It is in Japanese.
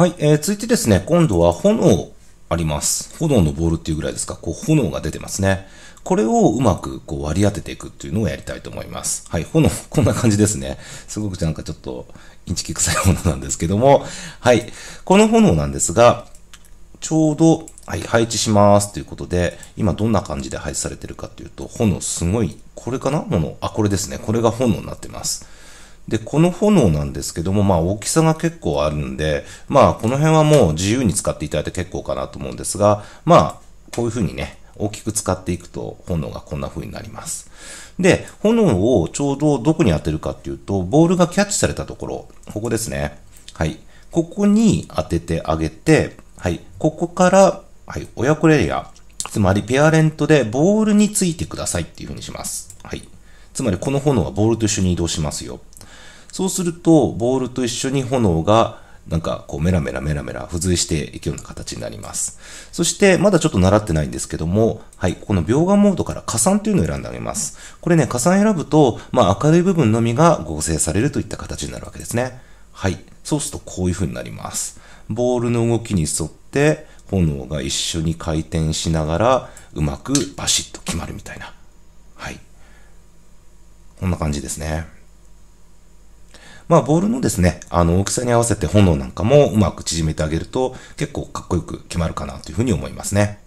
はい、えー、続いてですね、今度は炎あります。炎のボールっていうぐらいですか、こう炎が出てますね。これをうまくこう割り当てていくっていうのをやりたいと思います。はい、炎、こんな感じですね。すごくなんかちょっとインチキ臭い炎なんですけども、はい、この炎なんですが、ちょうど、はい、配置しますということで、今どんな感じで配置されてるかっていうと、炎すごい、これかな炎。あ、これですね。これが炎になってます。で、この炎なんですけども、まあ大きさが結構あるんで、まあこの辺はもう自由に使っていただいて結構かなと思うんですが、まあこういう風にね、大きく使っていくと炎がこんな風になります。で、炎をちょうどどこに当てるかっていうと、ボールがキャッチされたところ、ここですね。はい。ここに当ててあげて、はい。ここから、はい。親子レイヤー、つまりペアレントでボールについてくださいっていう風にします。はい。つまりこの炎はボールと一緒に移動しますよ。そうすると、ボールと一緒に炎が、なんかこうメラメラメラメラ付随していくような形になります。そしてまだちょっと習ってないんですけども、はい、この描画モードから加算というのを選んであげます。これね、加算選ぶと、まあ明るい部分のみが合成されるといった形になるわけですね。はい、そうするとこういう風になります。ボールの動きに沿って炎が一緒に回転しながらうまくバシッと決まるみたいな。はい。こんな感じですね。まあ、ボールのですね、あの、大きさに合わせて炎なんかもうまく縮めてあげると、結構かっこよく決まるかなというふうに思いますね。